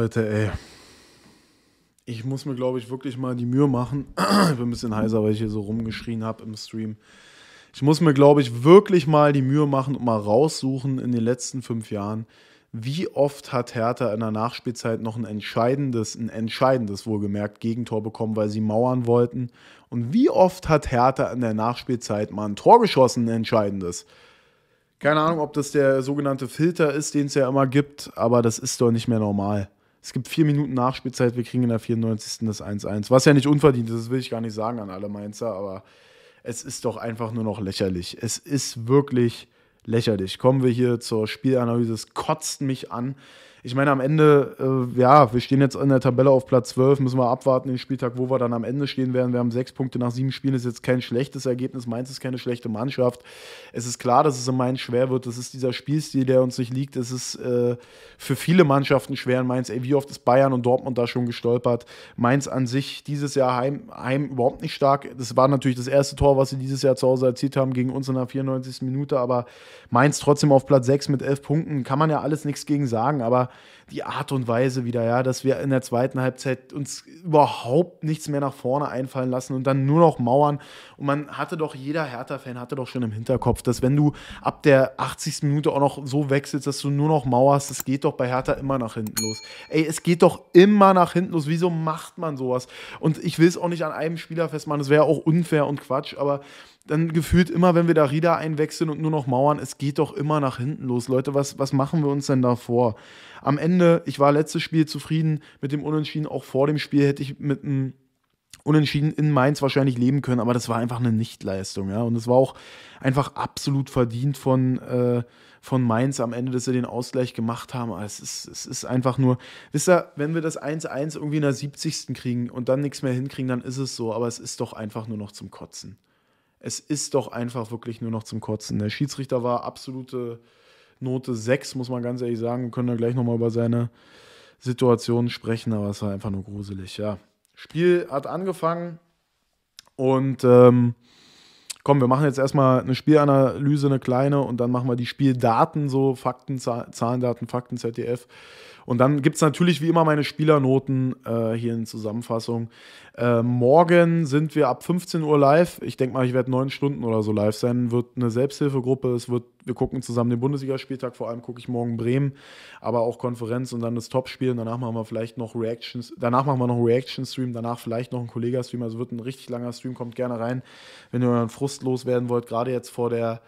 Leute, ey. Ich muss mir, glaube ich, wirklich mal die Mühe machen. ich bin ein bisschen heiser, weil ich hier so rumgeschrien habe im Stream. Ich muss mir, glaube ich, wirklich mal die Mühe machen und mal raussuchen in den letzten fünf Jahren, wie oft hat Hertha in der Nachspielzeit noch ein entscheidendes, ein entscheidendes wohlgemerkt Gegentor bekommen, weil sie mauern wollten? Und wie oft hat Hertha in der Nachspielzeit mal ein Tor geschossen, ein entscheidendes? Keine Ahnung, ob das der sogenannte Filter ist, den es ja immer gibt, aber das ist doch nicht mehr normal. Es gibt vier Minuten Nachspielzeit, wir kriegen in der 94. das 1-1. Was ja nicht unverdient ist, das will ich gar nicht sagen an alle Mainzer, aber es ist doch einfach nur noch lächerlich. Es ist wirklich lächerlich. Kommen wir hier zur Spielanalyse. Es kotzt mich an ich meine, am Ende, äh, ja, wir stehen jetzt in der Tabelle auf Platz 12, müssen wir abwarten den Spieltag, wo wir dann am Ende stehen werden. Wir haben sechs Punkte nach sieben Spielen, ist jetzt kein schlechtes Ergebnis. Mainz ist keine schlechte Mannschaft. Es ist klar, dass es in Mainz schwer wird. Das ist dieser Spielstil, der uns nicht liegt. Es ist äh, für viele Mannschaften schwer in Mainz. Ey, wie oft ist Bayern und Dortmund da schon gestolpert? Mainz an sich dieses Jahr heim, heim überhaupt nicht stark. Das war natürlich das erste Tor, was sie dieses Jahr zu Hause erzielt haben gegen uns in der 94. Minute, aber Mainz trotzdem auf Platz 6 mit elf Punkten. Kann man ja alles nichts gegen sagen, aber die Art und Weise wieder, ja, dass wir in der zweiten Halbzeit uns überhaupt nichts mehr nach vorne einfallen lassen und dann nur noch Mauern. Und man hatte doch, jeder Hertha-Fan hatte doch schon im Hinterkopf, dass wenn du ab der 80. Minute auch noch so wechselst, dass du nur noch Mauerst, das geht doch bei Hertha immer nach hinten los. Ey, es geht doch immer nach hinten los. Wieso macht man sowas? Und ich will es auch nicht an einem Spieler festmachen, das wäre auch unfair und Quatsch, aber dann gefühlt immer, wenn wir da Rieder einwechseln und nur noch Mauern, es geht doch immer nach hinten los. Leute, was, was machen wir uns denn da vor? am Ende, ich war letztes Spiel zufrieden mit dem Unentschieden. Auch vor dem Spiel hätte ich mit einem Unentschieden in Mainz wahrscheinlich leben können, aber das war einfach eine Nichtleistung, ja. Und es war auch einfach absolut verdient von, äh, von Mainz am Ende, dass sie den Ausgleich gemacht haben. Aber es ist, es ist einfach nur, wisst ihr, wenn wir das 1-1 irgendwie in der 70. kriegen und dann nichts mehr hinkriegen, dann ist es so, aber es ist doch einfach nur noch zum Kotzen. Es ist doch einfach wirklich nur noch zum Kotzen. Der Schiedsrichter war absolute Note 6, muss man ganz ehrlich sagen. Wir können da gleich nochmal über seine Situation sprechen, aber es war einfach nur gruselig, ja. Spiel hat angefangen und ähm, komm, wir machen jetzt erstmal eine Spielanalyse, eine kleine und dann machen wir die Spieldaten, so Fakten, Zahlendaten, Fakten, ZDF und dann gibt es natürlich wie immer meine Spielernoten äh, hier in Zusammenfassung. Äh, morgen sind wir ab 15 Uhr live. Ich denke mal, ich werde neun Stunden oder so live sein. Wird eine Selbsthilfegruppe. Es wird, wir gucken zusammen den Bundesligaspieltag. Vor allem gucke ich morgen Bremen, aber auch Konferenz und dann das Topspiel. danach machen wir vielleicht noch Reactions. Danach machen wir noch einen Reaction-Stream. Danach vielleicht noch einen Kollegastream. Also wird ein richtig langer Stream. Kommt gerne rein, wenn ihr euren Frust loswerden wollt. Gerade jetzt vor der,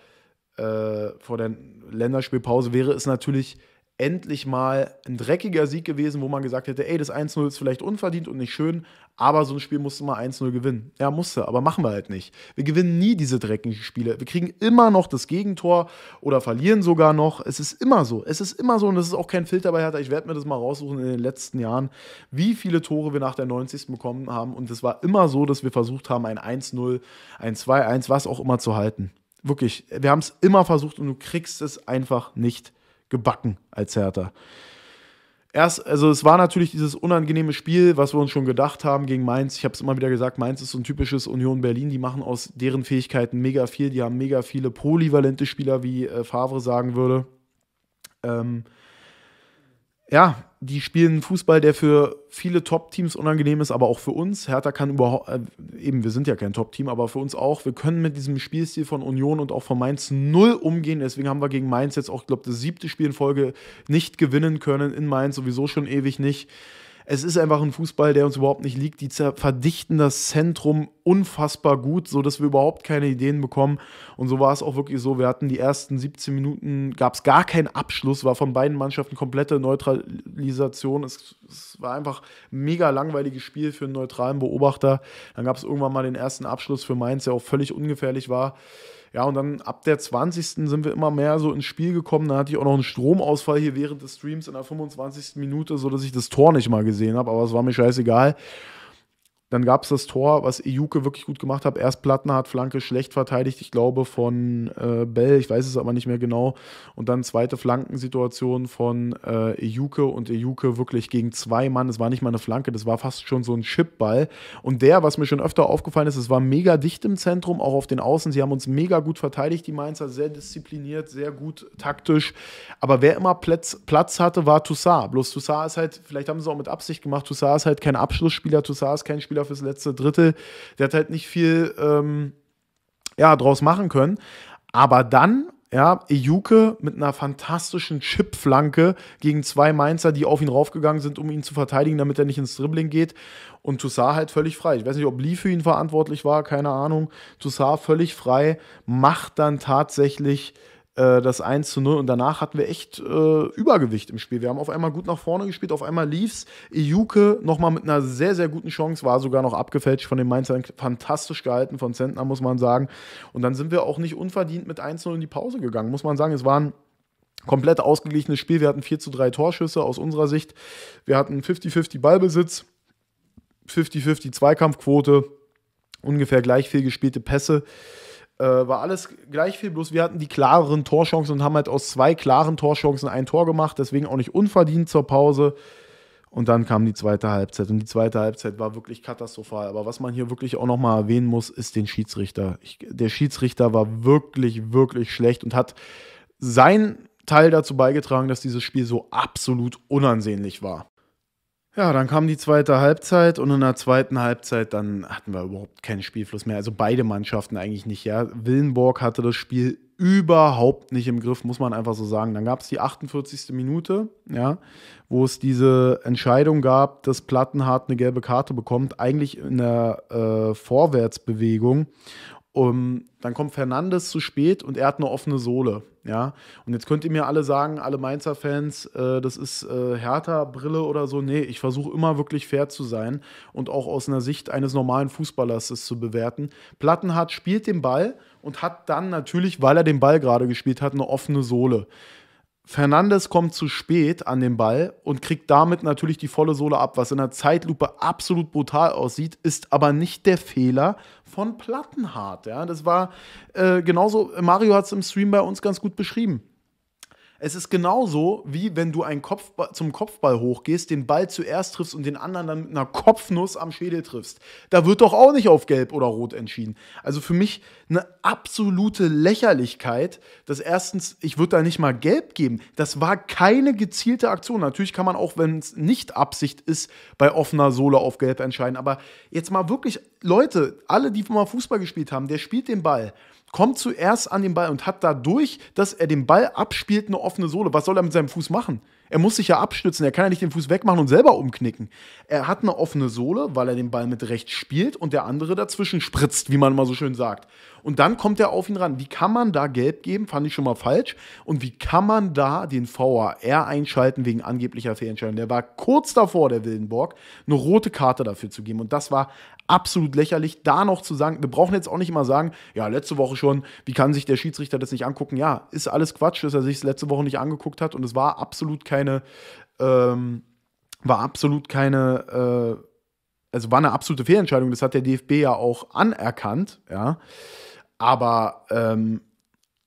äh, vor der Länderspielpause wäre es natürlich endlich mal ein dreckiger Sieg gewesen, wo man gesagt hätte, ey, das 1-0 ist vielleicht unverdient und nicht schön, aber so ein Spiel musste mal 1-0 gewinnen. Ja, musste, aber machen wir halt nicht. Wir gewinnen nie diese dreckigen Spiele. Wir kriegen immer noch das Gegentor oder verlieren sogar noch. Es ist immer so. Es ist immer so und es ist auch kein Filter bei Hertha. Ich werde mir das mal raussuchen in den letzten Jahren, wie viele Tore wir nach der 90. bekommen haben und es war immer so, dass wir versucht haben, ein 1-0, ein 2-1, was auch immer zu halten. Wirklich, wir haben es immer versucht und du kriegst es einfach nicht gebacken als Hertha. Erst, also es war natürlich dieses unangenehme Spiel, was wir uns schon gedacht haben gegen Mainz. Ich habe es immer wieder gesagt, Mainz ist so ein typisches Union Berlin. Die machen aus deren Fähigkeiten mega viel. Die haben mega viele polyvalente Spieler, wie äh, Favre sagen würde. Ähm, ja, die spielen Fußball, der für viele Top-Teams unangenehm ist, aber auch für uns. Hertha kann überhaupt, äh, eben, wir sind ja kein Top-Team, aber für uns auch. Wir können mit diesem Spielstil von Union und auch von Mainz null umgehen. Deswegen haben wir gegen Mainz jetzt auch, ich glaube das siebte Spiel in Folge nicht gewinnen können. In Mainz sowieso schon ewig nicht. Es ist einfach ein Fußball, der uns überhaupt nicht liegt. Die verdichten das Zentrum unfassbar gut, sodass wir überhaupt keine Ideen bekommen. Und so war es auch wirklich so. Wir hatten die ersten 17 Minuten, gab es gar keinen Abschluss, war von beiden Mannschaften komplette Neutralisation. Es, es war einfach ein mega langweiliges Spiel für einen neutralen Beobachter. Dann gab es irgendwann mal den ersten Abschluss für Mainz, der auch völlig ungefährlich war. Ja, und dann ab der 20. sind wir immer mehr so ins Spiel gekommen. Da hatte ich auch noch einen Stromausfall hier während des Streams in der 25. Minute, sodass ich das Tor nicht mal gesehen habe, aber es war mir scheißegal. Dann gab es das Tor, was Ejuke wirklich gut gemacht hat. Erst Plattenhardt, Flanke schlecht verteidigt, ich glaube von äh, Bell, ich weiß es aber nicht mehr genau. Und dann zweite Flankensituation von äh, Ejuke und Ejuke wirklich gegen zwei Mann. Es war nicht mal eine Flanke, das war fast schon so ein Chipball. Und der, was mir schon öfter aufgefallen ist, es war mega dicht im Zentrum, auch auf den Außen. Sie haben uns mega gut verteidigt, die Mainzer, sehr diszipliniert, sehr gut taktisch. Aber wer immer Platz, Platz hatte, war Toussaint. Bloß Toussaint ist halt, vielleicht haben sie es auch mit Absicht gemacht, Toussaint ist halt kein Abschlussspieler, Toussaint ist kein Spieler, Spieler fürs letzte Drittel. Der hat halt nicht viel ähm, ja, draus machen können. Aber dann, ja, Ejuke mit einer fantastischen Chipflanke gegen zwei Mainzer, die auf ihn raufgegangen sind, um ihn zu verteidigen, damit er nicht ins Dribbling geht. Und Toussaint halt völlig frei. Ich weiß nicht, ob Lee für ihn verantwortlich war, keine Ahnung. Toussaint völlig frei, macht dann tatsächlich äh, das 1 zu 0 und danach hatten wir echt äh, Übergewicht im Spiel. Wir haben auf einmal gut nach vorne gespielt, auf einmal lief's. Iuke nochmal mit einer sehr, sehr guten Chance, war sogar noch abgefälscht von den Mainzern, fantastisch gehalten von Zentner, muss man sagen. Und dann sind wir auch nicht unverdient mit 1 zu 0 in die Pause gegangen, muss man sagen. Es waren komplett ausgeglichenes Spiel. Wir hatten 4 zu 3 Torschüsse aus unserer Sicht. Wir hatten 50-50 Ballbesitz, 50-50 Zweikampfquote, ungefähr gleich viel gespielte Pässe. Äh, war alles gleich viel, bloß wir hatten die klareren Torchancen und haben halt aus zwei klaren Torchancen ein Tor gemacht, deswegen auch nicht unverdient zur Pause. Und dann kam die zweite Halbzeit. Und die zweite Halbzeit war wirklich katastrophal. Aber was man hier wirklich auch nochmal erwähnen muss, ist den Schiedsrichter. Ich, der Schiedsrichter war wirklich, wirklich schlecht und hat seinen Teil dazu beigetragen, dass dieses Spiel so absolut unansehnlich war. Ja, dann kam die zweite Halbzeit und in der zweiten Halbzeit dann hatten wir überhaupt keinen Spielfluss mehr. Also beide Mannschaften eigentlich nicht, ja. Willenborg hatte das Spiel überhaupt nicht im Griff, muss man einfach so sagen. Dann gab es die 48. Minute, ja, wo es diese Entscheidung gab, dass Plattenhardt eine gelbe Karte bekommt, eigentlich in der äh, Vorwärtsbewegung. Um, dann kommt Fernandes zu spät und er hat eine offene Sohle. Ja? Und jetzt könnt ihr mir alle sagen, alle Mainzer-Fans, äh, das ist äh, Hertha-Brille oder so. Nee, ich versuche immer wirklich fair zu sein und auch aus einer Sicht eines normalen Fußballers es zu bewerten. Plattenhardt spielt den Ball und hat dann natürlich, weil er den Ball gerade gespielt hat, eine offene Sohle. Fernandes kommt zu spät an den Ball und kriegt damit natürlich die volle Sohle ab, was in der Zeitlupe absolut brutal aussieht, ist aber nicht der Fehler von Plattenhardt. Ja? Das war äh, genauso, Mario hat es im Stream bei uns ganz gut beschrieben. Es ist genauso, wie wenn du einen Kopfball, zum Kopfball hochgehst, den Ball zuerst triffst und den anderen dann mit einer Kopfnuss am Schädel triffst. Da wird doch auch nicht auf Gelb oder Rot entschieden. Also für mich eine absolute Lächerlichkeit, dass erstens, ich würde da nicht mal Gelb geben. Das war keine gezielte Aktion. Natürlich kann man auch, wenn es nicht Absicht ist, bei offener Sohle auf Gelb entscheiden. Aber jetzt mal wirklich, Leute, alle, die mal Fußball gespielt haben, der spielt den Ball kommt zuerst an den Ball und hat dadurch, dass er den Ball abspielt, eine offene Sohle. Was soll er mit seinem Fuß machen? Er muss sich ja abstützen, er kann ja nicht den Fuß wegmachen und selber umknicken. Er hat eine offene Sohle, weil er den Ball mit rechts spielt und der andere dazwischen spritzt, wie man mal so schön sagt und dann kommt er auf ihn ran. Wie kann man da gelb geben? Fand ich schon mal falsch. Und wie kann man da den VAR einschalten wegen angeblicher Fehlentscheidung? Der war kurz davor, der Wildenborg, eine rote Karte dafür zu geben. Und das war absolut lächerlich. Da noch zu sagen, wir brauchen jetzt auch nicht immer sagen, ja, letzte Woche schon, wie kann sich der Schiedsrichter das nicht angucken? Ja, ist alles Quatsch, dass er sich letzte Woche nicht angeguckt hat. Und es war absolut keine, ähm, war absolut keine, äh, also war eine absolute Fehlentscheidung. Das hat der DFB ja auch anerkannt, ja. Aber ähm,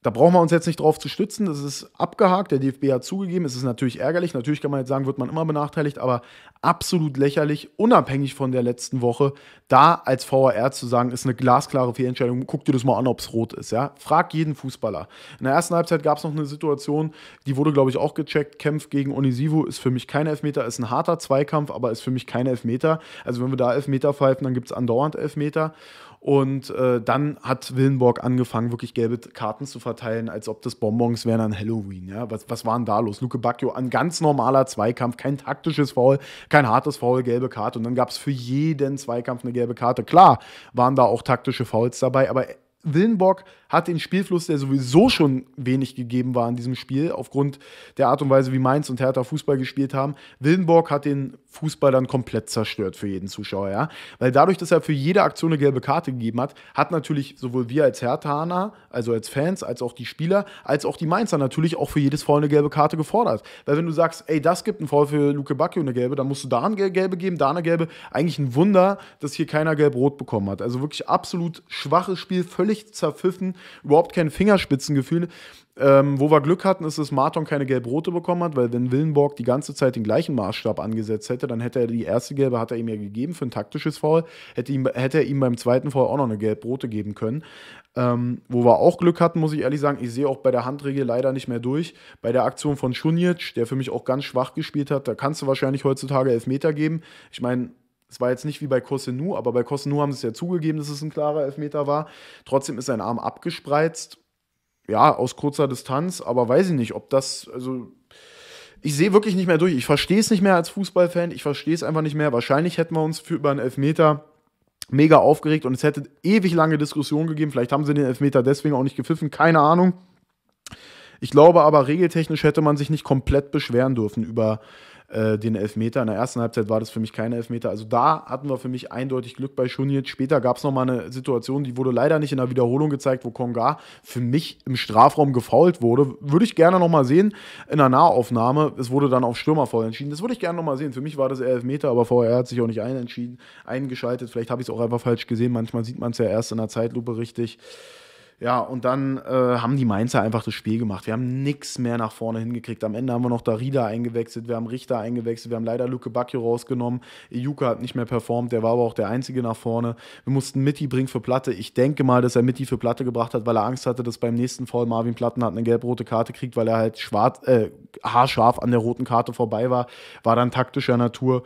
da brauchen wir uns jetzt nicht drauf zu stützen. Das ist abgehakt. Der DFB hat zugegeben. Es ist natürlich ärgerlich. Natürlich kann man jetzt sagen, wird man immer benachteiligt. Aber absolut lächerlich, unabhängig von der letzten Woche, da als VAR zu sagen, ist eine glasklare Fehlentscheidung. Guck dir das mal an, ob es rot ist. Ja? Frag jeden Fußballer. In der ersten Halbzeit gab es noch eine Situation, die wurde, glaube ich, auch gecheckt. Kämpf gegen Onisivo ist für mich kein Elfmeter, ist ein harter Zweikampf, aber ist für mich kein Elfmeter. Also, wenn wir da Elfmeter pfeifen, dann gibt es andauernd Elfmeter. Und äh, dann hat Willenborg angefangen, wirklich gelbe Karten zu verteilen, als ob das Bonbons wären an Halloween. Ja? Was, was war denn da los? Luke Bacchio, ein ganz normaler Zweikampf, kein taktisches Foul, kein hartes Foul, gelbe Karte. Und dann gab es für jeden Zweikampf eine gelbe Karte. Klar waren da auch taktische Fouls dabei, aber Willenborg hat den Spielfluss, der sowieso schon wenig gegeben war in diesem Spiel, aufgrund der Art und Weise, wie Mainz und Hertha Fußball gespielt haben. Wildenborg hat den Fußball dann komplett zerstört für jeden Zuschauer, ja. Weil dadurch, dass er für jede Aktion eine gelbe Karte gegeben hat, hat natürlich sowohl wir als Herthaner, also als Fans, als auch die Spieler, als auch die Mainzer natürlich auch für jedes Foul eine gelbe Karte gefordert. Weil wenn du sagst, ey, das gibt ein Foul für Luke Bacchio eine gelbe, dann musst du da eine gelbe geben, da eine gelbe. Eigentlich ein Wunder, dass hier keiner gelb-rot bekommen hat. Also wirklich absolut schwaches Spiel, völlig zerpfiffen überhaupt kein Fingerspitzengefühl. Ähm, wo wir Glück hatten, ist, dass Marton keine gelb-rote bekommen hat, weil wenn Willenborg die ganze Zeit den gleichen Maßstab angesetzt hätte, dann hätte er die erste gelbe, hat er ihm ja gegeben für ein taktisches Foul, hätte, ihm, hätte er ihm beim zweiten Foul auch noch eine gelb-rote geben können. Ähm, wo wir auch Glück hatten, muss ich ehrlich sagen, ich sehe auch bei der Handregel leider nicht mehr durch. Bei der Aktion von Schunic, der für mich auch ganz schwach gespielt hat, da kannst du wahrscheinlich heutzutage Elfmeter geben. Ich meine, es war jetzt nicht wie bei Kosenu, aber bei Kosenu haben sie es ja zugegeben, dass es ein klarer Elfmeter war. Trotzdem ist sein Arm abgespreizt. Ja, aus kurzer Distanz, aber weiß ich nicht, ob das, also ich sehe wirklich nicht mehr durch. Ich verstehe es nicht mehr als Fußballfan. Ich verstehe es einfach nicht mehr. Wahrscheinlich hätten wir uns für über einen Elfmeter mega aufgeregt und es hätte ewig lange Diskussionen gegeben. Vielleicht haben sie den Elfmeter deswegen auch nicht gepfiffen. Keine Ahnung. Ich glaube aber, regeltechnisch hätte man sich nicht komplett beschweren dürfen über äh, den Elfmeter. In der ersten Halbzeit war das für mich kein Elfmeter. Also da hatten wir für mich eindeutig Glück bei Schunic. Später gab es nochmal eine Situation, die wurde leider nicht in der Wiederholung gezeigt, wo Konga für mich im Strafraum gefault wurde. Würde ich gerne nochmal sehen in der Nahaufnahme. Es wurde dann auf Stürmer voll entschieden. Das würde ich gerne nochmal sehen. Für mich war das Elfmeter, aber vorher hat sich auch nicht einentschieden, eingeschaltet. Vielleicht habe ich es auch einfach falsch gesehen. Manchmal sieht man es ja erst in der Zeitlupe richtig. Ja, und dann äh, haben die Mainzer einfach das Spiel gemacht. Wir haben nichts mehr nach vorne hingekriegt. Am Ende haben wir noch Darida eingewechselt, wir haben Richter eingewechselt, wir haben leider Luke Bacchio rausgenommen. Ejuka hat nicht mehr performt, der war aber auch der Einzige nach vorne. Wir mussten Mitty bringen für Platte. Ich denke mal, dass er Mitty für Platte gebracht hat, weil er Angst hatte, dass beim nächsten Fall Marvin Platten hat eine gelb-rote Karte kriegt, weil er halt schwarz, äh, haarscharf an der roten Karte vorbei war. War dann taktischer Natur.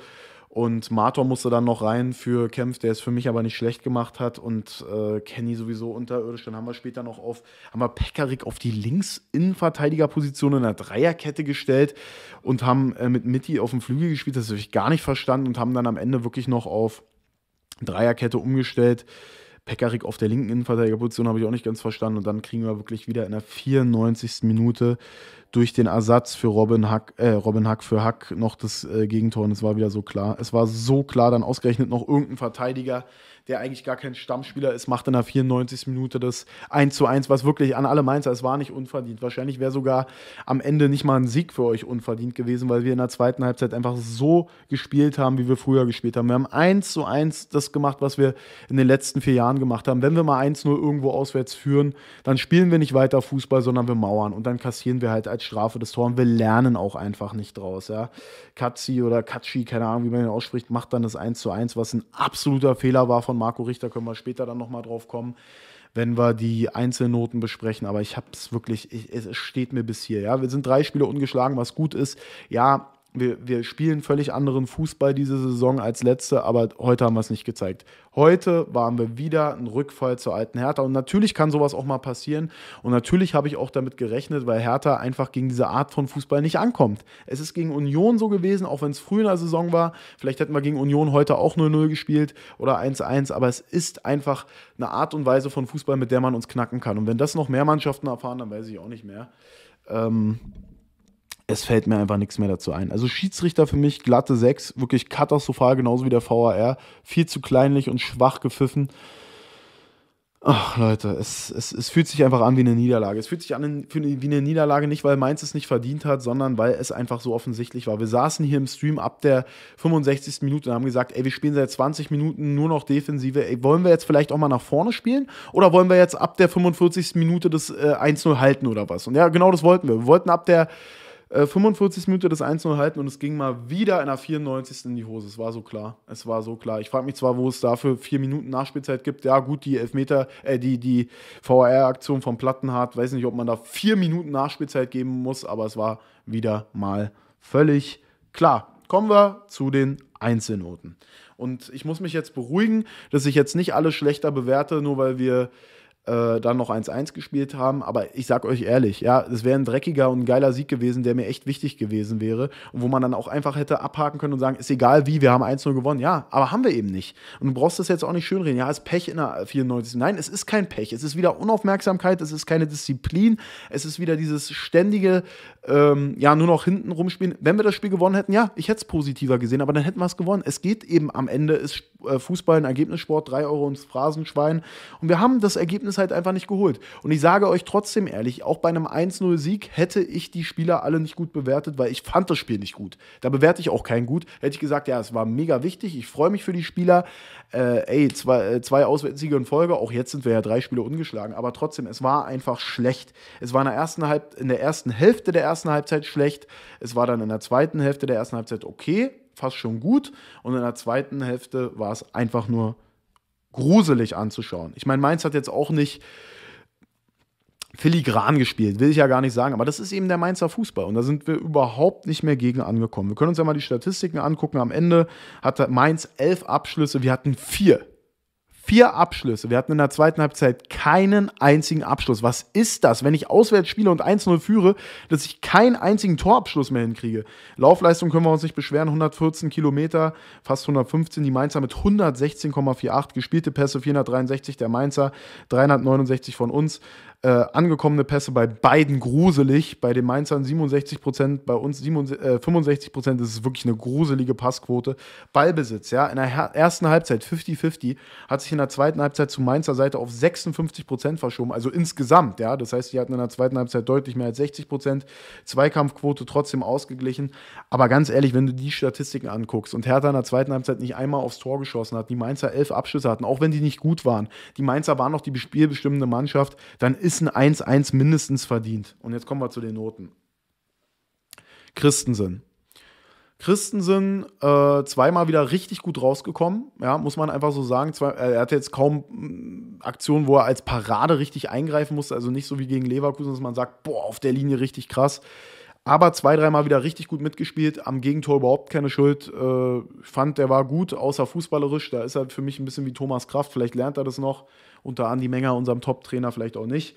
Und Mator musste dann noch rein für Kempf, der es für mich aber nicht schlecht gemacht hat. Und äh, Kenny sowieso unterirdisch. Dann haben wir später noch auf, haben wir Pekarik auf die Links-Innenverteidigerposition in der Dreierkette gestellt und haben äh, mit Mitty auf dem Flügel gespielt. Das habe ich gar nicht verstanden und haben dann am Ende wirklich noch auf Dreierkette umgestellt. Pekarik auf der linken Innenverteidigerposition habe ich auch nicht ganz verstanden. Und dann kriegen wir wirklich wieder in der 94. Minute durch den Ersatz für Robin Hack, äh, Robin Hack für Hack noch das äh, Gegentor und es war wieder so klar. Es war so klar, dann ausgerechnet noch irgendein Verteidiger, der eigentlich gar kein Stammspieler ist, macht in der 94. Minute das 1 zu 1, was wirklich an alle Mainzer, es war nicht unverdient. Wahrscheinlich wäre sogar am Ende nicht mal ein Sieg für euch unverdient gewesen, weil wir in der zweiten Halbzeit einfach so gespielt haben, wie wir früher gespielt haben. Wir haben 1 zu 1 das gemacht, was wir in den letzten vier Jahren gemacht haben. Wenn wir mal 1-0 irgendwo auswärts führen, dann spielen wir nicht weiter Fußball, sondern wir mauern und dann kassieren wir halt als Strafe des Tor und wir lernen auch einfach nicht draus. Ja. Katzi oder Katschi, keine Ahnung, wie man ihn ausspricht, macht dann das 1 zu 1, was ein absoluter Fehler war von Marco Richter, können wir später dann nochmal drauf kommen wenn wir die Einzelnoten besprechen. Aber ich habe es wirklich, es steht mir bis hier. Ja, wir sind drei Spiele ungeschlagen, was gut ist. Ja, wir, wir spielen völlig anderen Fußball diese Saison als letzte, aber heute haben wir es nicht gezeigt. Heute waren wir wieder ein Rückfall zur alten Hertha und natürlich kann sowas auch mal passieren und natürlich habe ich auch damit gerechnet, weil Hertha einfach gegen diese Art von Fußball nicht ankommt. Es ist gegen Union so gewesen, auch wenn es früh in der Saison war, vielleicht hätten wir gegen Union heute auch 0-0 gespielt oder 1-1, aber es ist einfach eine Art und Weise von Fußball, mit der man uns knacken kann und wenn das noch mehr Mannschaften erfahren, dann weiß ich auch nicht mehr. Ähm, es fällt mir einfach nichts mehr dazu ein. Also Schiedsrichter für mich glatte 6, wirklich katastrophal, genauso wie der VAR. Viel zu kleinlich und schwach gepfiffen. Ach Leute, es, es, es fühlt sich einfach an wie eine Niederlage. Es fühlt sich an wie eine Niederlage nicht, weil Mainz es nicht verdient hat, sondern weil es einfach so offensichtlich war. Wir saßen hier im Stream ab der 65. Minute und haben gesagt, ey, wir spielen seit 20 Minuten nur noch Defensive. Ey, wollen wir jetzt vielleicht auch mal nach vorne spielen? Oder wollen wir jetzt ab der 45. Minute das äh, 1-0 halten oder was? Und ja, genau das wollten wir. Wir wollten ab der äh, 45 Minuten das 1-0 halten und es ging mal wieder in der 94. in die Hose. Es war so klar. Es war so klar. Ich frage mich zwar, wo es dafür vier Minuten Nachspielzeit gibt. Ja, gut, die Elfmeter, äh, die, die VAR-Aktion vom Plattenhardt, weiß nicht, ob man da vier Minuten Nachspielzeit geben muss, aber es war wieder mal völlig klar. Kommen wir zu den Einzelnoten. Und ich muss mich jetzt beruhigen, dass ich jetzt nicht alle schlechter bewerte, nur weil wir äh, dann noch 1-1 gespielt haben. Aber ich sag euch ehrlich, ja, es wäre ein dreckiger und geiler Sieg gewesen, der mir echt wichtig gewesen wäre und wo man dann auch einfach hätte abhaken können und sagen, ist egal wie, wir haben 1-0 gewonnen. Ja, aber haben wir eben nicht. Und du brauchst das jetzt auch nicht schönreden. Ja, ist Pech in der 94. Nein, es ist kein Pech. Es ist wieder Unaufmerksamkeit, es ist keine Disziplin, es ist wieder dieses ständige, ähm, ja, nur noch hinten rumspielen. Wenn wir das Spiel gewonnen hätten, ja, ich hätte es positiver gesehen, aber dann hätten wir es gewonnen. Es geht eben am Ende, ist äh, Fußball ein Ergebnissport, 3 Euro ins Phrasenschwein. Und wir haben das Ergebnis halt einfach nicht geholt. Und ich sage euch trotzdem ehrlich, auch bei einem 1-0-Sieg hätte ich die Spieler alle nicht gut bewertet, weil ich fand das Spiel nicht gut. Da bewerte ich auch keinen gut. Hätte ich gesagt, ja, es war mega wichtig, ich freue mich für die Spieler. Äh, ey, zwei, äh, zwei Auswärtssiege in Folge, auch jetzt sind wir ja drei Spiele ungeschlagen, aber trotzdem, es war einfach schlecht. Es war in der ersten, Halb in der ersten Hälfte der ersten Halbzeit schlecht, es war dann in der zweiten Hälfte der ersten Halbzeit okay, fast schon gut und in der zweiten Hälfte war es einfach nur schlecht gruselig anzuschauen. Ich meine, Mainz hat jetzt auch nicht filigran gespielt, will ich ja gar nicht sagen, aber das ist eben der Mainzer Fußball und da sind wir überhaupt nicht mehr gegen angekommen. Wir können uns ja mal die Statistiken angucken. Am Ende hatte Mainz elf Abschlüsse, wir hatten vier. Vier Abschlüsse. Wir hatten in der zweiten Halbzeit keinen einzigen Abschluss. Was ist das, wenn ich auswärts spiele und 1-0 führe, dass ich keinen einzigen Torabschluss mehr hinkriege? Laufleistung können wir uns nicht beschweren. 114 Kilometer, fast 115. Die Mainzer mit 116,48. Gespielte Pässe 463 der Mainzer, 369 von uns. Äh, angekommene Pässe bei beiden gruselig. Bei den Mainzern 67 Prozent, bei uns 67, äh, 65 Prozent. Das ist wirklich eine gruselige Passquote. Ballbesitz, ja. In der ersten Halbzeit 50-50 hat sich in der zweiten Halbzeit zu Mainzer Seite auf 56 Prozent verschoben. Also insgesamt, ja. Das heißt, die hatten in der zweiten Halbzeit deutlich mehr als 60 Prozent. Zweikampfquote trotzdem ausgeglichen. Aber ganz ehrlich, wenn du die Statistiken anguckst und Hertha in der zweiten Halbzeit nicht einmal aufs Tor geschossen hat, die Mainzer elf Abschüsse hatten, auch wenn die nicht gut waren, die Mainzer waren noch die spielbestimmende Mannschaft, dann ist ist ein 1-1 mindestens verdient. Und jetzt kommen wir zu den Noten. Christensen. Christensen äh, zweimal wieder richtig gut rausgekommen, ja, muss man einfach so sagen. Zwei, äh, er hatte jetzt kaum mm, Aktionen, wo er als Parade richtig eingreifen musste, also nicht so wie gegen Leverkusen, dass man sagt, boah, auf der Linie richtig krass. Aber zwei, dreimal wieder richtig gut mitgespielt, am Gegentor überhaupt keine Schuld. Äh, fand, der war gut, außer fußballerisch. Da ist er für mich ein bisschen wie Thomas Kraft, vielleicht lernt er das noch unter Andi Menger, unserem Top-Trainer, vielleicht auch nicht.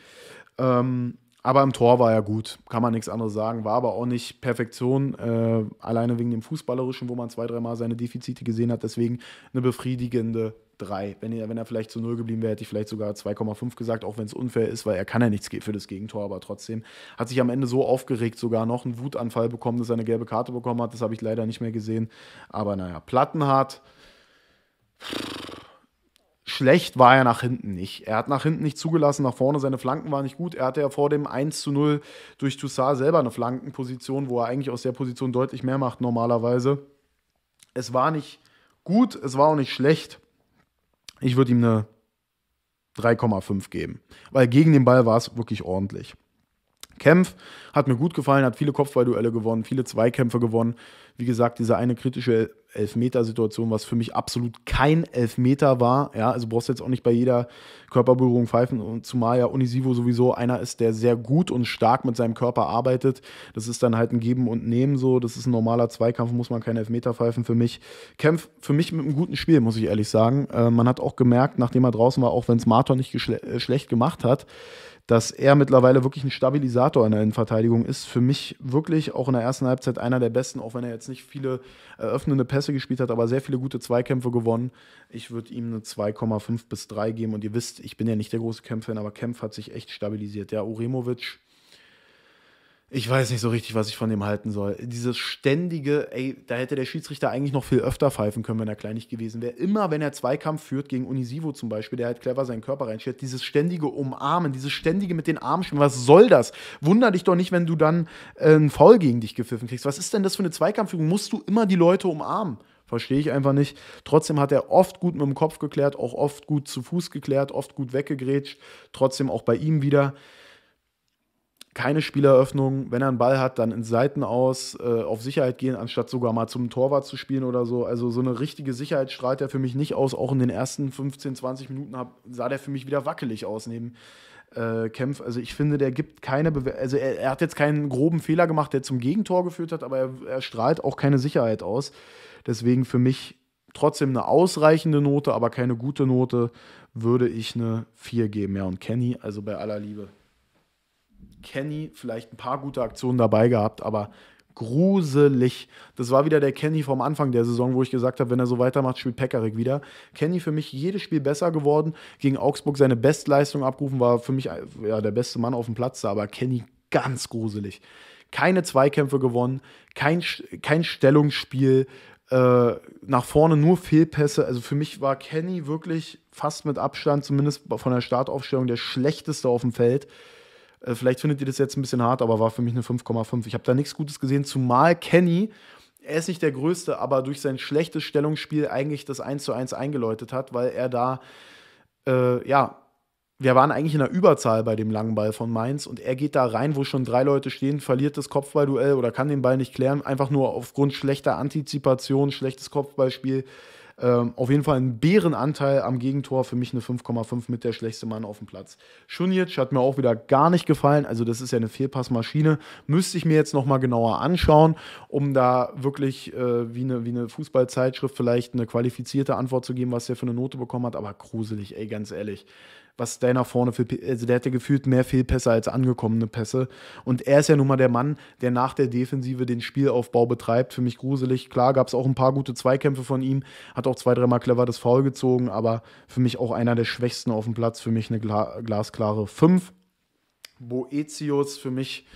Ähm, aber im Tor war er gut, kann man nichts anderes sagen. War aber auch nicht Perfektion, äh, alleine wegen dem Fußballerischen, wo man zwei, dreimal seine Defizite gesehen hat. Deswegen eine befriedigende 3. Wenn er, wenn er vielleicht zu 0 geblieben wäre, hätte ich vielleicht sogar 2,5 gesagt, auch wenn es unfair ist, weil er kann ja nichts für das Gegentor, aber trotzdem hat sich am Ende so aufgeregt, sogar noch einen Wutanfall bekommen, dass er eine gelbe Karte bekommen hat. Das habe ich leider nicht mehr gesehen. Aber naja, Plattenhardt schlecht war er nach hinten nicht. Er hat nach hinten nicht zugelassen, nach vorne seine Flanken waren nicht gut. Er hatte ja vor dem 1 zu 0 durch Toussaint selber eine Flankenposition, wo er eigentlich aus der Position deutlich mehr macht normalerweise. Es war nicht gut, es war auch nicht schlecht. Ich würde ihm eine 3,5 geben, weil gegen den Ball war es wirklich ordentlich. Kämpf hat mir gut gefallen, hat viele Kopfballduelle gewonnen, viele Zweikämpfe gewonnen. Wie gesagt, diese eine kritische Elfmetersituation, was für mich absolut kein Elfmeter war. Ja, also brauchst du jetzt auch nicht bei jeder Körperberührung pfeifen und zumal ja Unisivo sowieso einer ist, der sehr gut und stark mit seinem Körper arbeitet. Das ist dann halt ein Geben und Nehmen so. Das ist ein normaler Zweikampf, muss man keinen Elfmeter pfeifen für mich. Kämpf für mich mit einem guten Spiel, muss ich ehrlich sagen. Äh, man hat auch gemerkt, nachdem er draußen war, auch wenn es Martor nicht äh, schlecht gemacht hat, dass er mittlerweile wirklich ein Stabilisator in der Innenverteidigung ist. Für mich wirklich auch in der ersten Halbzeit einer der besten, auch wenn er jetzt nicht viele eröffnende Pässe gespielt hat, aber sehr viele gute Zweikämpfe gewonnen. Ich würde ihm eine 2,5 bis 3 geben und ihr wisst, ich bin ja nicht der große Kämpfer, aber Kempf hat sich echt stabilisiert. Ja, Uremovic ich weiß nicht so richtig, was ich von dem halten soll. Dieses ständige, ey, da hätte der Schiedsrichter eigentlich noch viel öfter pfeifen können, wenn er kleinig gewesen wäre. Immer wenn er Zweikampf führt gegen Unisivo zum Beispiel, der halt clever seinen Körper reinstellt, dieses ständige Umarmen, dieses ständige mit den Armen spielen, was soll das? Wunder dich doch nicht, wenn du dann äh, einen Foul gegen dich gepfiffen kriegst. Was ist denn das für eine Zweikampfführung? Musst du immer die Leute umarmen? Verstehe ich einfach nicht. Trotzdem hat er oft gut mit dem Kopf geklärt, auch oft gut zu Fuß geklärt, oft gut weggegrätscht. Trotzdem auch bei ihm wieder keine Spieleröffnung. Wenn er einen Ball hat, dann in Seiten aus, äh, auf Sicherheit gehen, anstatt sogar mal zum Torwart zu spielen oder so. Also so eine richtige Sicherheit strahlt er für mich nicht aus. Auch in den ersten 15, 20 Minuten hab, sah der für mich wieder wackelig aus neben äh, Kempf. Also ich finde, der gibt keine, Bewe also er, er, hat jetzt keinen groben Fehler gemacht, der zum Gegentor geführt hat, aber er, er strahlt auch keine Sicherheit aus. Deswegen für mich trotzdem eine ausreichende Note, aber keine gute Note, würde ich eine 4 geben. Ja, und Kenny, also bei aller Liebe. Kenny vielleicht ein paar gute Aktionen dabei gehabt, aber gruselig. Das war wieder der Kenny vom Anfang der Saison, wo ich gesagt habe, wenn er so weitermacht, spielt Pekarik wieder. Kenny für mich jedes Spiel besser geworden, gegen Augsburg seine Bestleistung abgerufen, war für mich ja, der beste Mann auf dem Platz, aber Kenny ganz gruselig. Keine Zweikämpfe gewonnen, kein, kein Stellungsspiel, äh, nach vorne nur Fehlpässe. Also für mich war Kenny wirklich fast mit Abstand, zumindest von der Startaufstellung, der schlechteste auf dem Feld. Äh, vielleicht findet ihr das jetzt ein bisschen hart, aber war für mich eine 5,5. Ich habe da nichts Gutes gesehen, zumal Kenny, er ist nicht der Größte, aber durch sein schlechtes Stellungsspiel eigentlich das 1 zu 1 eingeläutet hat, weil er da, äh, ja, wir waren eigentlich in der Überzahl bei dem langen Ball von Mainz und er geht da rein, wo schon drei Leute stehen, verliert das Kopfballduell oder kann den Ball nicht klären, einfach nur aufgrund schlechter Antizipation, schlechtes Kopfballspiel. Ähm, auf jeden Fall ein Bärenanteil am Gegentor, für mich eine 5,5 mit der schlechteste Mann auf dem Platz. Schunjic hat mir auch wieder gar nicht gefallen, also das ist ja eine Fehlpassmaschine, müsste ich mir jetzt nochmal genauer anschauen, um da wirklich äh, wie, eine, wie eine Fußballzeitschrift vielleicht eine qualifizierte Antwort zu geben, was der für eine Note bekommen hat, aber gruselig, ey, ganz ehrlich was der nach vorne für, also der hatte gefühlt mehr Fehlpässe als angekommene Pässe. Und er ist ja nun mal der Mann, der nach der Defensive den Spielaufbau betreibt. Für mich gruselig. Klar gab es auch ein paar gute Zweikämpfe von ihm, hat auch zwei, dreimal clever das Foul gezogen, aber für mich auch einer der schwächsten auf dem Platz. Für mich eine glasklare 5. Boetius für mich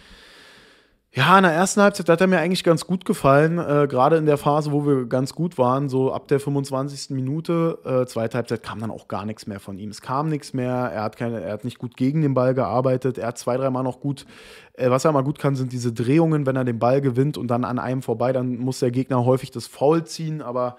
ja, in der ersten Halbzeit hat er mir eigentlich ganz gut gefallen. Äh, Gerade in der Phase, wo wir ganz gut waren, so ab der 25. Minute. Äh, zweite Halbzeit kam dann auch gar nichts mehr von ihm. Es kam nichts mehr. Er hat, keine, er hat nicht gut gegen den Ball gearbeitet. Er hat zwei, dreimal noch gut. Äh, was er mal gut kann, sind diese Drehungen, wenn er den Ball gewinnt und dann an einem vorbei. Dann muss der Gegner häufig das Foul ziehen. Aber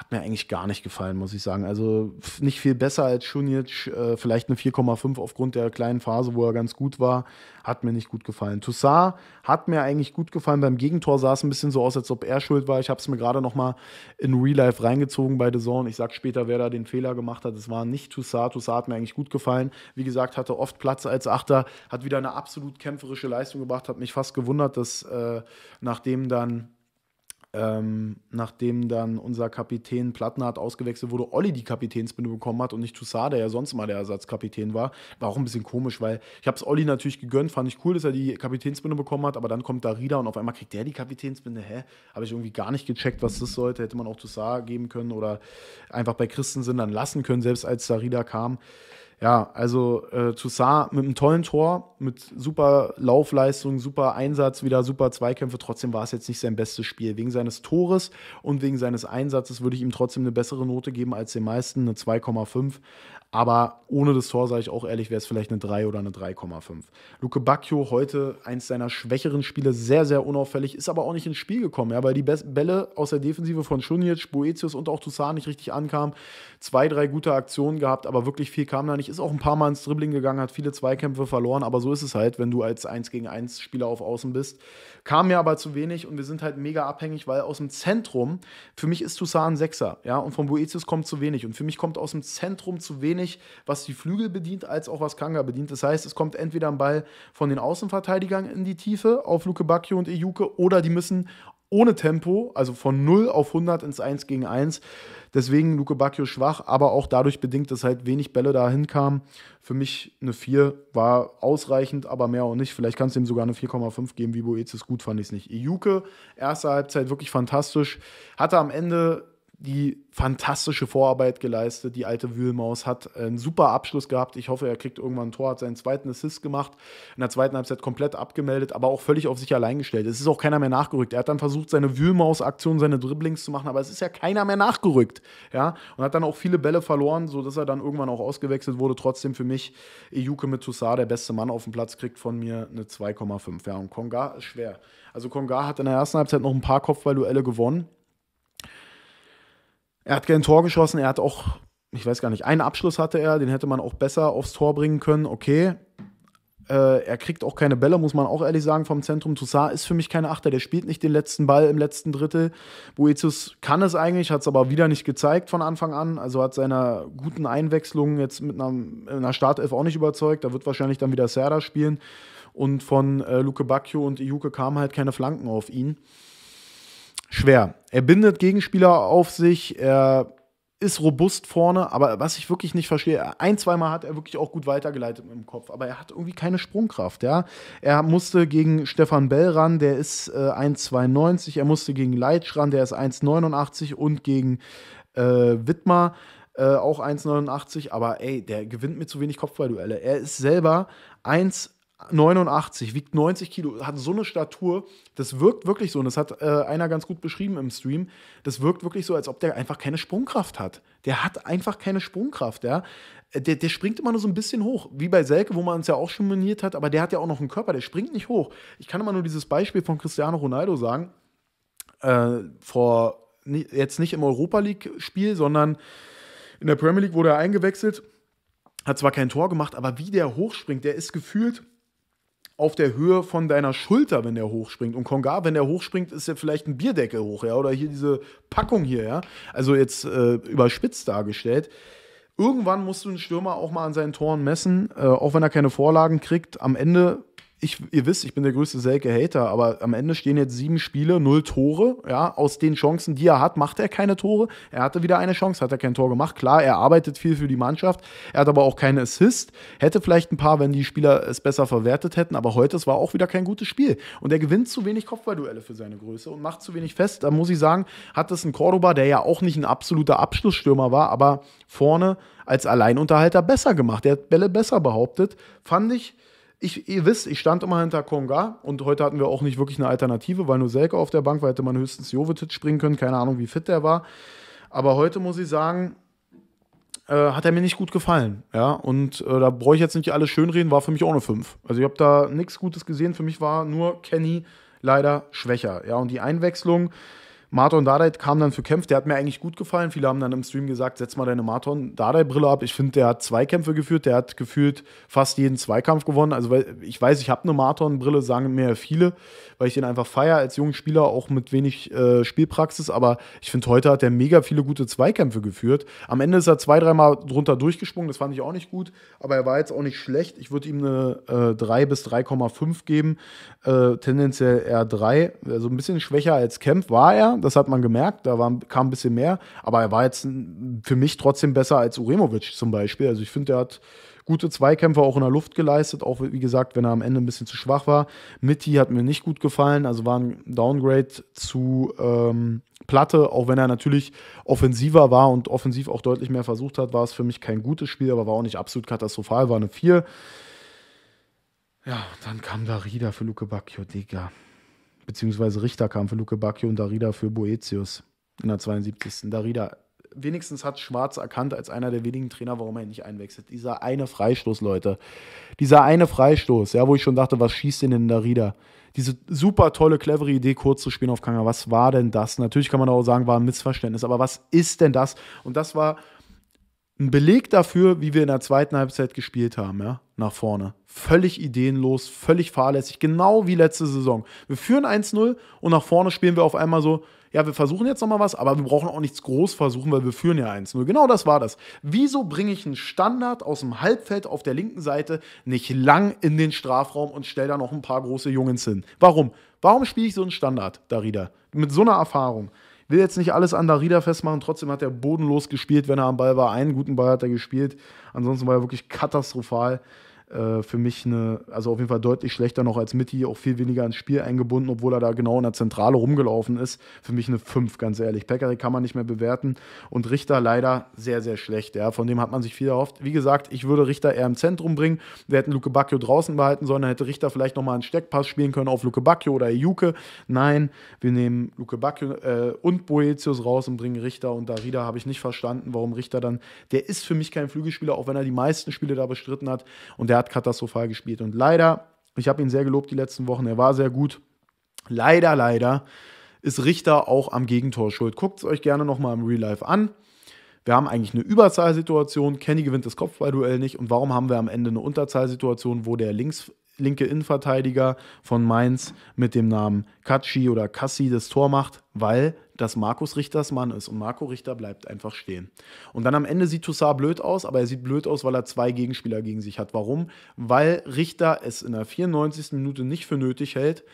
hat mir eigentlich gar nicht gefallen, muss ich sagen. Also nicht viel besser als Schunic, äh, vielleicht eine 4,5 aufgrund der kleinen Phase, wo er ganz gut war, hat mir nicht gut gefallen. Toussaint hat mir eigentlich gut gefallen. Beim Gegentor sah es ein bisschen so aus, als ob er schuld war. Ich habe es mir gerade noch mal in Real Life reingezogen bei The Zone. Ich sage später, wer da den Fehler gemacht hat. Es war nicht Toussaint. Toussaint hat mir eigentlich gut gefallen. Wie gesagt, hatte oft Platz als Achter, hat wieder eine absolut kämpferische Leistung gebracht, hat mich fast gewundert, dass äh, nachdem dann ähm, nachdem dann unser Kapitän Plattenhardt ausgewechselt wurde, Olli die Kapitänsbinde bekommen hat und nicht Toussaint, der ja sonst mal der Ersatzkapitän war. War auch ein bisschen komisch, weil ich habe es Olli natürlich gegönnt, fand ich cool, dass er die Kapitänsbinde bekommen hat, aber dann kommt Darida und auf einmal kriegt der die Kapitänsbinde. Hä? Habe ich irgendwie gar nicht gecheckt, was das sollte. Hätte man auch Toussaint geben können oder einfach bei Christensen dann lassen können, selbst als Darida kam. Ja, also äh, Toussaint mit einem tollen Tor, mit super Laufleistung, super Einsatz, wieder super Zweikämpfe. Trotzdem war es jetzt nicht sein bestes Spiel. Wegen seines Tores und wegen seines Einsatzes würde ich ihm trotzdem eine bessere Note geben als den meisten, eine 2,5. Aber ohne das Tor, sage ich auch ehrlich, wäre es vielleicht eine 3 oder eine 3,5. Luke Bacchio heute eins seiner schwächeren Spiele, sehr, sehr unauffällig, ist aber auch nicht ins Spiel gekommen, ja, weil die Bälle aus der Defensive von Schunic, Boetius und auch Toussaint nicht richtig ankamen. Zwei, drei gute Aktionen gehabt, aber wirklich viel kam da nicht. Ist auch ein paar Mal ins Dribbling gegangen, hat viele Zweikämpfe verloren, aber so ist es halt, wenn du als 1 gegen 1 Spieler auf Außen bist. Kam mir aber zu wenig und wir sind halt mega abhängig, weil aus dem Zentrum, für mich ist Toussaint ein Sechser, ja, und von Boetius kommt zu wenig und für mich kommt aus dem Zentrum zu wenig ähnlich, was die Flügel bedient, als auch was Kanga bedient. Das heißt, es kommt entweder ein Ball von den Außenverteidigern in die Tiefe auf Luke Bacchio und Ejuke oder die müssen ohne Tempo, also von 0 auf 100 ins 1 gegen 1. Deswegen Luke Bacchio schwach, aber auch dadurch bedingt, dass halt wenig Bälle dahin kamen. Für mich eine 4 war ausreichend, aber mehr auch nicht. Vielleicht kannst du ihm sogar eine 4,5 geben, wie Boetius gut fand ich es nicht. Iuke, erste Halbzeit wirklich fantastisch. Hatte am Ende die fantastische Vorarbeit geleistet. Die alte Wühlmaus hat einen super Abschluss gehabt. Ich hoffe, er kriegt irgendwann ein Tor, hat seinen zweiten Assist gemacht, in der zweiten Halbzeit komplett abgemeldet, aber auch völlig auf sich allein gestellt. Es ist auch keiner mehr nachgerückt. Er hat dann versucht, seine Wühlmaus-Aktion, seine Dribblings zu machen, aber es ist ja keiner mehr nachgerückt. Ja? Und hat dann auch viele Bälle verloren, sodass er dann irgendwann auch ausgewechselt wurde. Trotzdem für mich Ejuke mit Toussaint, der beste Mann auf dem Platz, kriegt von mir eine 2,5. Ja, und Konga ist schwer. Also Konga hat in der ersten Halbzeit noch ein paar Kopfballduelle gewonnen er hat kein Tor geschossen, er hat auch, ich weiß gar nicht, einen Abschluss hatte er, den hätte man auch besser aufs Tor bringen können, okay. Äh, er kriegt auch keine Bälle, muss man auch ehrlich sagen, vom Zentrum. Toussaint ist für mich keine Achter, der spielt nicht den letzten Ball im letzten Drittel. Boetius kann es eigentlich, hat es aber wieder nicht gezeigt von Anfang an. Also hat seiner guten Einwechslung jetzt mit einer, einer Startelf auch nicht überzeugt. Da wird wahrscheinlich dann wieder Serda spielen. Und von äh, Luke Bacchio und Iuke kamen halt keine Flanken auf ihn schwer. Er bindet Gegenspieler auf sich, er ist robust vorne, aber was ich wirklich nicht verstehe, ein, zweimal hat er wirklich auch gut weitergeleitet mit dem Kopf, aber er hat irgendwie keine Sprungkraft, ja. Er musste gegen Stefan Bell ran, der ist äh, 1,92, er musste gegen Leitsch ran, der ist 1,89 und gegen äh, Wittmer äh, auch 1,89, aber ey, der gewinnt mir zu wenig Kopfballduelle. Er ist selber 1, 89, wiegt 90 Kilo, hat so eine Statur, das wirkt wirklich so, und das hat äh, einer ganz gut beschrieben im Stream, das wirkt wirklich so, als ob der einfach keine Sprungkraft hat. Der hat einfach keine Sprungkraft, ja. Äh, der, der springt immer nur so ein bisschen hoch, wie bei Selke, wo man uns ja auch schon moniert hat, aber der hat ja auch noch einen Körper, der springt nicht hoch. Ich kann immer nur dieses Beispiel von Cristiano Ronaldo sagen, äh, vor, jetzt nicht im Europa League-Spiel, sondern in der Premier League wurde er eingewechselt, hat zwar kein Tor gemacht, aber wie der hochspringt, der ist gefühlt auf der Höhe von deiner Schulter, wenn der hochspringt. Und Kongar, wenn der hochspringt, ist ja vielleicht ein Bierdeckel hoch, ja, oder hier diese Packung hier, ja. Also jetzt äh, überspitzt dargestellt. Irgendwann musst du einen Stürmer auch mal an seinen Toren messen, äh, auch wenn er keine Vorlagen kriegt. Am Ende ich, ihr wisst, ich bin der größte Selke-Hater, aber am Ende stehen jetzt sieben Spiele, null Tore. Ja, aus den Chancen, die er hat, macht er keine Tore. Er hatte wieder eine Chance, hat er kein Tor gemacht. Klar, er arbeitet viel für die Mannschaft. Er hat aber auch keine Assist. Hätte vielleicht ein paar, wenn die Spieler es besser verwertet hätten. Aber heute, es war auch wieder kein gutes Spiel. Und er gewinnt zu wenig Kopfballduelle für seine Größe und macht zu wenig fest. Da muss ich sagen, hat es ein Cordoba, der ja auch nicht ein absoluter Abschlussstürmer war, aber vorne als Alleinunterhalter besser gemacht. Er hat Bälle besser behauptet. Fand ich ich, ihr wisst, ich stand immer hinter Konga und heute hatten wir auch nicht wirklich eine Alternative, weil nur Selke auf der Bank war, hätte man höchstens Jovetic springen können. Keine Ahnung, wie fit der war. Aber heute muss ich sagen, äh, hat er mir nicht gut gefallen. Ja? Und äh, da brauche ich jetzt nicht alles schönreden, war für mich auch eine 5. Also ich habe da nichts Gutes gesehen. Für mich war nur Kenny leider schwächer. Ja? Und die Einwechslung Marton Dardai kam dann für Kämpfe, der hat mir eigentlich gut gefallen. Viele haben dann im Stream gesagt, setz mal deine Marton Dardai-Brille ab. Ich finde, der hat zwei Kämpfe geführt, der hat gefühlt fast jeden Zweikampf gewonnen. Also ich weiß, ich habe eine Marton-Brille, sagen mir viele, weil ich den einfach feier als junger Spieler, auch mit wenig äh, Spielpraxis. Aber ich finde, heute hat er mega viele gute Zweikämpfe geführt. Am Ende ist er zwei, dreimal drunter durchgesprungen, das fand ich auch nicht gut, aber er war jetzt auch nicht schlecht. Ich würde ihm eine äh, 3 bis 3,5 geben, äh, tendenziell eher 3, also ein bisschen schwächer als Kempf war er das hat man gemerkt, da war, kam ein bisschen mehr, aber er war jetzt für mich trotzdem besser als Uremovic zum Beispiel. Also ich finde, er hat gute Zweikämpfe auch in der Luft geleistet, auch wie gesagt, wenn er am Ende ein bisschen zu schwach war. Mitty hat mir nicht gut gefallen, also war ein Downgrade zu ähm, Platte, auch wenn er natürlich offensiver war und offensiv auch deutlich mehr versucht hat, war es für mich kein gutes Spiel, aber war auch nicht absolut katastrophal, war eine 4. Ja, dann kam da Rieder für Luke Bacchio, Digga beziehungsweise Richterkampf für Luke Bacchio und Darida für Boetius in der 72. Darida, wenigstens hat Schwarz erkannt als einer der wenigen Trainer, warum er nicht einwechselt. Dieser eine Freistoß, Leute. Dieser eine Freistoß, ja, wo ich schon dachte, was schießt denn in Darida? Diese super tolle, clevere Idee, kurz zu spielen auf Kanga. Was war denn das? Natürlich kann man auch sagen, war ein Missverständnis, aber was ist denn das? Und das war ein Beleg dafür, wie wir in der zweiten Halbzeit gespielt haben, ja, nach vorne. Völlig ideenlos, völlig fahrlässig, genau wie letzte Saison. Wir führen 1-0 und nach vorne spielen wir auf einmal so, ja, wir versuchen jetzt nochmal was, aber wir brauchen auch nichts groß versuchen, weil wir führen ja 1-0. Genau das war das. Wieso bringe ich einen Standard aus dem Halbfeld auf der linken Seite nicht lang in den Strafraum und stelle da noch ein paar große Jungens hin? Warum? Warum spiele ich so einen Standard, Darida? Mit so einer Erfahrung. Will jetzt nicht alles an Darida festmachen, trotzdem hat er bodenlos gespielt, wenn er am Ball war. Einen guten Ball hat er gespielt. Ansonsten war er wirklich katastrophal. Äh, für mich eine, also auf jeden Fall deutlich schlechter noch als Mitty, auch viel weniger ins Spiel eingebunden, obwohl er da genau in der Zentrale rumgelaufen ist. Für mich eine 5, ganz ehrlich. Pekari kann man nicht mehr bewerten und Richter leider sehr, sehr schlecht. Ja. Von dem hat man sich viel erhofft. Wie gesagt, ich würde Richter eher im Zentrum bringen. Wir hätten Luke Bacchio draußen behalten sollen, dann hätte Richter vielleicht nochmal einen Steckpass spielen können auf Luke Bacchio oder Juke. Nein, wir nehmen Luke Bacchio äh, und Boetius raus und bringen Richter und Darida habe ich nicht verstanden, warum Richter dann, der ist für mich kein Flügelspieler, auch wenn er die meisten Spiele da bestritten hat und der hat katastrophal gespielt. Und leider, ich habe ihn sehr gelobt die letzten Wochen, er war sehr gut. Leider, leider ist Richter auch am Gegentor schuld. Guckt es euch gerne nochmal im Real Life an. Wir haben eigentlich eine Überzahlsituation, Kenny gewinnt das Kopfballduell nicht und warum haben wir am Ende eine Unterzahlsituation, wo der links linke Innenverteidiger von Mainz mit dem Namen Katschi oder Kassi das Tor macht, weil das Markus Richters Mann ist. Und Marco Richter bleibt einfach stehen. Und dann am Ende sieht Toussaint blöd aus, aber er sieht blöd aus, weil er zwei Gegenspieler gegen sich hat. Warum? Weil Richter es in der 94. Minute nicht für nötig hält,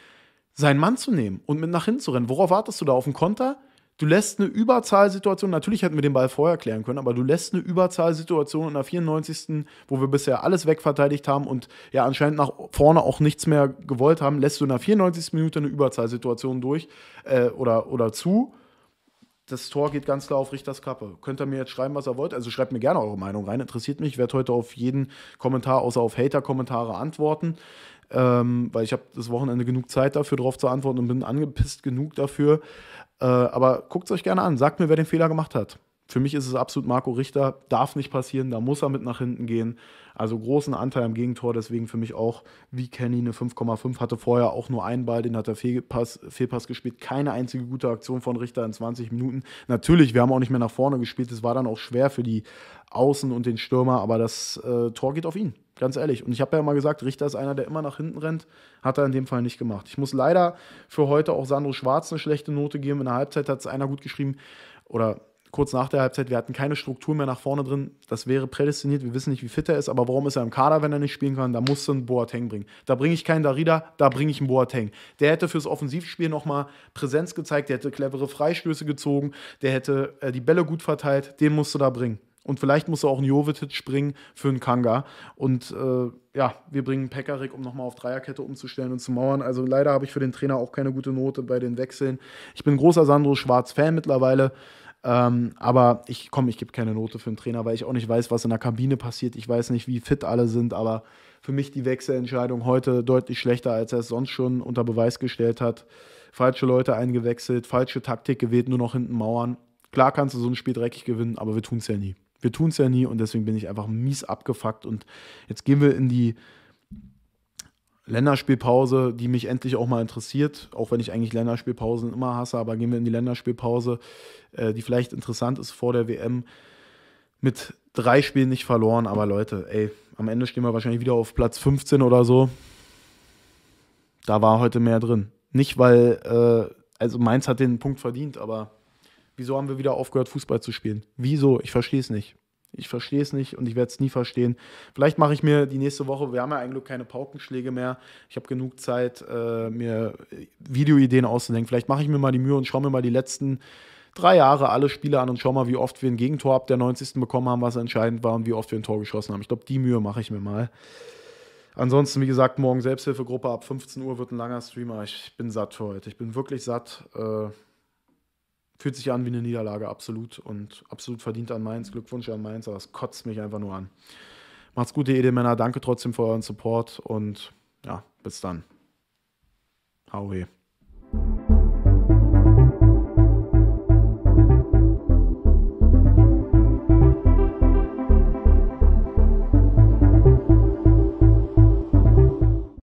seinen Mann zu nehmen und mit nach hinten zu rennen. Worauf wartest du da? Auf einen Konter? du lässt eine Überzahlsituation, natürlich hätten wir den Ball vorher klären können, aber du lässt eine Überzahlsituation in der 94. wo wir bisher alles wegverteidigt haben und ja anscheinend nach vorne auch nichts mehr gewollt haben, lässt du in der 94. Minute eine Überzahlsituation durch äh, oder, oder zu. Das Tor geht ganz klar auf Richters Kappe. Könnt ihr mir jetzt schreiben, was ihr wollt? Also schreibt mir gerne eure Meinung rein. Interessiert mich. Ich werde heute auf jeden Kommentar, außer auf Hater-Kommentare antworten ähm, weil ich habe das Wochenende genug Zeit dafür, darauf zu antworten und bin angepisst genug dafür. Äh, aber guckt es euch gerne an. Sagt mir, wer den Fehler gemacht hat. Für mich ist es absolut Marco Richter, darf nicht passieren, da muss er mit nach hinten gehen. Also großen Anteil am Gegentor, deswegen für mich auch wie Kenny eine 5,5. Hatte vorher auch nur einen Ball, den hat er Fehlpass, Fehlpass gespielt. Keine einzige gute Aktion von Richter in 20 Minuten. Natürlich, wir haben auch nicht mehr nach vorne gespielt. Es war dann auch schwer für die Außen und den Stürmer, aber das äh, Tor geht auf ihn, ganz ehrlich. Und ich habe ja mal gesagt, Richter ist einer, der immer nach hinten rennt, hat er in dem Fall nicht gemacht. Ich muss leider für heute auch Sandro Schwarz eine schlechte Note geben. In der Halbzeit hat es einer gut geschrieben oder kurz nach der Halbzeit, wir hatten keine Struktur mehr nach vorne drin. Das wäre prädestiniert. Wir wissen nicht, wie fit er ist, aber warum ist er im Kader, wenn er nicht spielen kann? Da musst du einen Boateng bringen. Da bringe ich keinen Darida, da bringe ich einen Boateng. Der hätte fürs Offensivspiel nochmal Präsenz gezeigt, der hätte clevere Freistöße gezogen, der hätte äh, die Bälle gut verteilt. Den musst du da bringen. Und vielleicht muss er auch einen Jovetic springen für einen Kanga. Und äh, ja, wir bringen Pekarik, um nochmal auf Dreierkette umzustellen und zu mauern. Also leider habe ich für den Trainer auch keine gute Note bei den Wechseln. Ich bin großer Sandro Schwarz-Fan mittlerweile. Ähm, aber ich komme, ich gebe keine Note für einen Trainer, weil ich auch nicht weiß, was in der Kabine passiert. Ich weiß nicht, wie fit alle sind, aber für mich die Wechselentscheidung heute deutlich schlechter, als er es sonst schon unter Beweis gestellt hat. Falsche Leute eingewechselt, falsche Taktik gewählt, nur noch hinten Mauern. Klar kannst du so ein Spiel dreckig gewinnen, aber wir tun es ja nie. Wir tun es ja nie und deswegen bin ich einfach mies abgefuckt. Und jetzt gehen wir in die Länderspielpause, die mich endlich auch mal interessiert, auch wenn ich eigentlich Länderspielpausen immer hasse, aber gehen wir in die Länderspielpause, äh, die vielleicht interessant ist vor der WM, mit drei Spielen nicht verloren. Aber Leute, ey, am Ende stehen wir wahrscheinlich wieder auf Platz 15 oder so. Da war heute mehr drin. Nicht, weil, äh, also Mainz hat den Punkt verdient, aber wieso haben wir wieder aufgehört, Fußball zu spielen? Wieso? Ich verstehe es nicht. Ich verstehe es nicht und ich werde es nie verstehen. Vielleicht mache ich mir die nächste Woche, wir haben ja eigentlich keine Paukenschläge mehr. Ich habe genug Zeit, äh, mir Videoideen auszudenken. Vielleicht mache ich mir mal die Mühe und schaue mir mal die letzten drei Jahre alle Spiele an und schaue mal, wie oft wir ein Gegentor ab der 90. bekommen haben, was entscheidend war und wie oft wir ein Tor geschossen haben. Ich glaube, die Mühe mache ich mir mal. Ansonsten, wie gesagt, morgen Selbsthilfegruppe ab 15 Uhr wird ein langer Streamer. Ich bin satt für heute. Ich bin wirklich satt. Äh fühlt sich an wie eine Niederlage, absolut. Und absolut verdient an Mainz. Glückwunsch an Mainz, aber es kotzt mich einfach nur an. Macht's gut, ihr Edelmänner. Danke trotzdem für euren Support und ja, bis dann. Hau he.